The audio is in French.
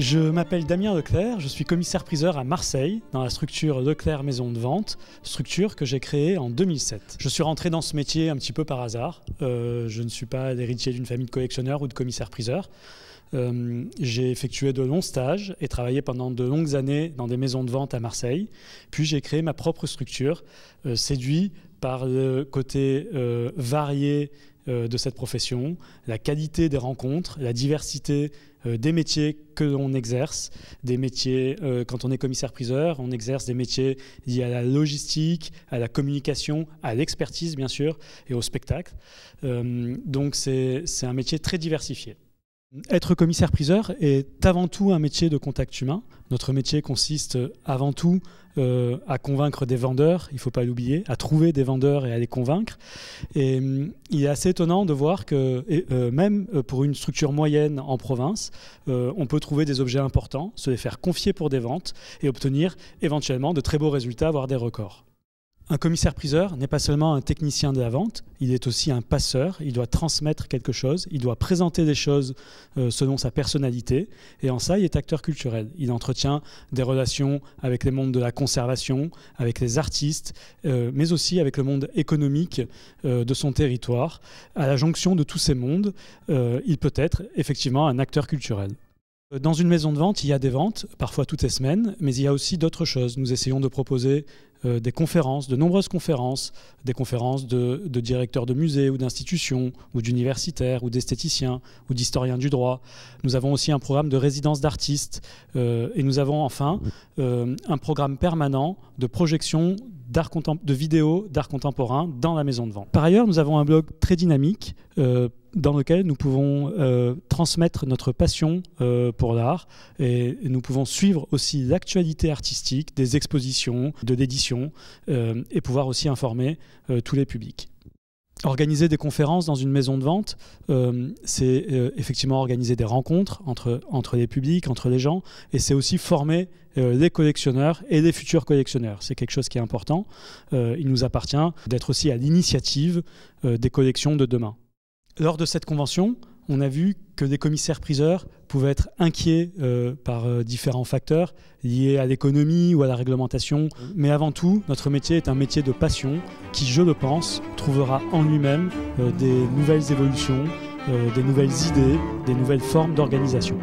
Je m'appelle Damien Leclerc, je suis commissaire-priseur à Marseille, dans la structure Leclerc Maison de Vente, structure que j'ai créée en 2007. Je suis rentré dans ce métier un petit peu par hasard. Euh, je ne suis pas l'héritier d'une famille de collectionneurs ou de commissaire priseurs euh, j'ai effectué de longs stages et travaillé pendant de longues années dans des maisons de vente à Marseille. Puis j'ai créé ma propre structure, euh, séduit par le côté euh, varié euh, de cette profession, la qualité des rencontres, la diversité euh, des métiers que l'on exerce, des métiers, quand on est commissaire-priseur, on exerce des métiers liés à la logistique, à la communication, à l'expertise bien sûr, et au spectacle. donc c'est un métier très diversifié. Être commissaire-priseur est avant tout un métier de contact humain, notre métier consiste avant tout euh, à convaincre des vendeurs, il ne faut pas l'oublier, à trouver des vendeurs et à les convaincre. Et hum, il est assez étonnant de voir que euh, même euh, pour une structure moyenne en province, on peut trouver des objets importants, se les faire confier pour des ventes et obtenir éventuellement de très beaux résultats, voire des records. Un commissaire-priseur n'est pas seulement un technicien de la vente, il est aussi un passeur, il doit transmettre quelque chose, il doit présenter des choses euh, selon sa personnalité, et en ça, il est acteur culturel. Il entretient des relations avec les mondes de la conservation, avec les artistes, euh, mais aussi avec le monde économique euh, de son territoire. À la jonction de tous ces mondes, il peut être effectivement un acteur culturel. Dans une maison de vente, il y a des ventes, parfois toutes les semaines, mais il y a aussi d'autres choses. Nous essayons de proposer euh, des conférences, de nombreuses conférences, des conférences de, directeurs de musées ou d'institutions, ou d'universitaires, ou d'esthéticiens, ou d'historiens du droit. Nous avons aussi un programme de résidence d'artistes, euh, et nous avons enfin euh, un programme permanent de projection d'art de vidéos d'art contemporain dans la maison de vente. Par ailleurs, nous avons un blog très dynamique euh, dans lequel nous pouvons euh, transmettre notre passion euh, pour l'art et, nous pouvons suivre aussi l'actualité artistique, des expositions, de l'édition et pouvoir aussi informer tous les publics. Organiser des conférences dans une maison de vente, euh, c'est euh, effectivement organiser des rencontres entre, entre les publics, entre les gens, et c'est aussi former euh, les collectionneurs et les futurs collectionneurs. C'est quelque chose qui est important. il nous appartient d'être aussi à l'initiative des collections de demain. Lors de cette convention, on a vu que des commissaires-priseurs pouvait être inquiet euh, par euh, différents facteurs liés à l'économie ou à la réglementation. Mmh. Mais avant tout, notre métier est un métier de passion qui, je le pense, trouvera en lui-même euh, des nouvelles évolutions, des nouvelles idées, des nouvelles formes d'organisation.